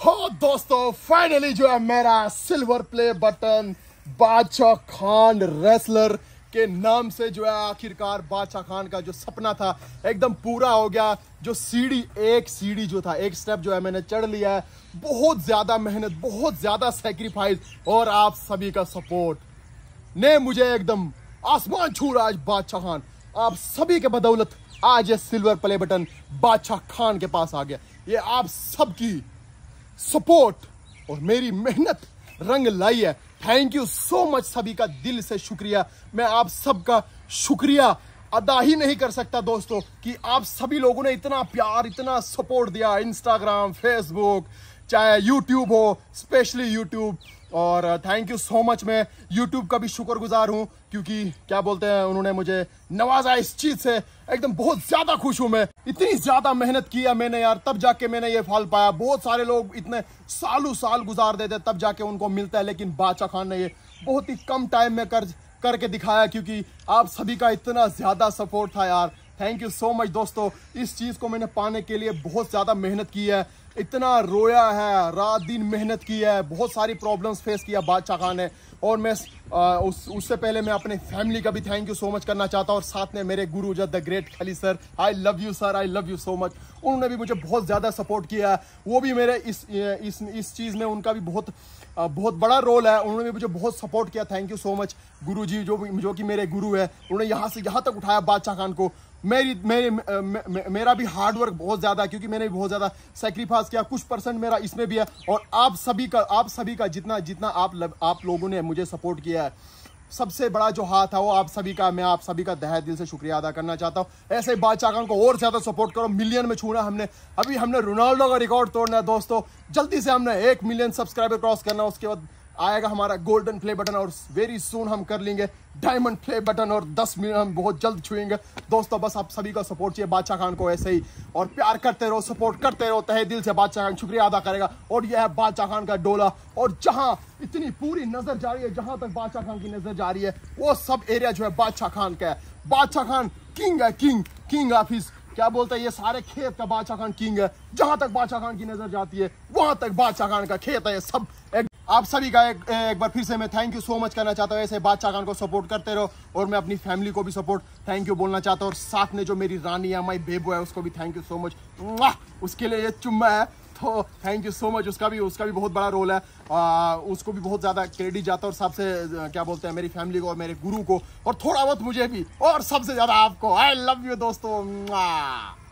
तो दोस्तों फाइनली जो है मेरा सिल्वर प्ले बटन बादशाह खान रेसलर के नाम से जो है आखिरकार बादशाह खान का जो सपना था एकदम पूरा हो गया जो सीढ़ी एक सीढ़ी जो था एक स्टेप जो है मैंने चढ़ लिया है बहुत ज़्यादा मेहनत बहुत ज़्यादा सेक्रीफाइस और आप सभी का सपोर्ट ने मुझे एकदम आसमान छू रहा आज बादशाह खान आप सभी के बदौलत आज ये सिल्वर प्ले बटन बादशाह खान के पास आ गया ये आप सबकी सपोर्ट और मेरी मेहनत रंग लाई है थैंक यू सो मच सभी का दिल से शुक्रिया मैं आप सबका शुक्रिया अदा ही नहीं कर सकता दोस्तों कि आप सभी लोगों ने इतना प्यार इतना सपोर्ट दिया इंस्टाग्राम फेसबुक चाहे यूट्यूब हो स्पेशली यूट्यूब और थैंक यू सो मच मैं यूट्यूब का भी शुक्रगुजार हूँ क्योंकि क्या बोलते हैं उन्होंने मुझे नवाजा इस चीज़ से एकदम बहुत ज़्यादा खुश हूँ मैं इतनी ज़्यादा मेहनत किया मैंने यार तब जाके मैंने ये फल पाया बहुत सारे लोग इतने सालों साल गुजार देते तब जाके उनको मिलता है लेकिन बादशाह खान ने ये बहुत ही कम टाइम में कर्ज करके दिखाया क्योंकि आप सभी का इतना ज़्यादा सपोर्ट था यार थैंक यू सो मच दोस्तों इस चीज़ को मैंने पाने के लिए बहुत ज़्यादा मेहनत की है इतना रोया है रात दिन मेहनत की है बहुत सारी प्रॉब्लम्स फेस किया बादशाह खान ने और मैं उससे उस उससे पहले मैं अपने फैमिली का भी थैंक यू सो मच करना चाहता हूँ और साथ में मेरे गुरु जद the great Khali sir I love you sir I love you so much उन्होंने भी मुझे बहुत ज़्यादा सपोर्ट किया है वो भी मेरे इस इस इस चीज़ में उनका भी बहुत बहुत बड़ा रोल है उन्होंने भी मुझे बहुत सपोर्ट किया थैंक यू सो मच गुरु जी जो जो कि मेरे गुरु है उन्होंने यहाँ से यहाँ तक उठाया बादशाह खान को मेरी मेरे मे, मेरा भी हार्डवर्क बहुत ज़्यादा है क्योंकि मैंने भी बहुत ज़्यादा सेक्रीफाइस किया कुछ परसेंट मेरा इसमें भी है और आप सभी का आप सभी का जितना जितना आप लग, आप लोगों ने मुझे सपोर्ट किया है सबसे बड़ा जो हाथ है वो आप सभी का मैं आप सभी का दह दिल से शुक्रिया अदा करना चाहता हूँ ऐसे ही बादशाह को और ज़्यादा सपोर्ट करो मिलियन में छूना हमने अभी हमने रोनाल्डो का रिकॉर्ड तोड़ना है दोस्तों जल्दी से हमने एक मिलियन सब्सक्राइबर क्रॉस करना उसके बाद आएगा हमारा गोल्डन प्ले बटन और वेरी सुन हम कर लेंगे डायमंड प्ले बटन और 10 मिनट हम बहुत जल्द छुएंगे दोस्तों बस आप सभी का सपोर्ट चाहिए बादशाह खान को ऐसे ही और प्यार करते रहो सपोर्ट करते रहो तहे दिल से बादशाह खान शुक्रिया अदा करेगा और यह है बादशाह खान का डोला और जहां इतनी पूरी नजर जा रही है जहां तक बादशाह खान की नजर जा रही है वो सब एरिया जो है बादशाह खान का है बादशाह खान किंग है किंग किंग ऑफ क्या बोलते हैं ये सारे खेत का बादशाह खान किंग है जहां तक बादशाह खान की नजर जाती है वहां तक बादशाह खान का खेत है सब एक आप सभी का एक, एक बार फिर से मैं थैंक यू सो मच करना चाहता हूँ ऐसे बादशाह खान को सपोर्ट करते रहो और मैं अपनी फैमिली को भी सपोर्ट थैंक यू बोलना चाहता हूँ और साथ में जो मेरी रानी है माई बेबू है उसको भी थैंक यू सो मच वाह उसके लिए ये चुम्मा है तो थैंक यू सो मच उसका भी उसका भी बहुत बड़ा रोल है आ, उसको भी बहुत ज़्यादा क्रेडिट जाता है और सबसे क्या बोलते हैं मेरी फैमिली को और मेरे गुरु को और थोड़ा बहुत मुझे भी और सबसे ज़्यादा आपको आई लव यू दोस्तों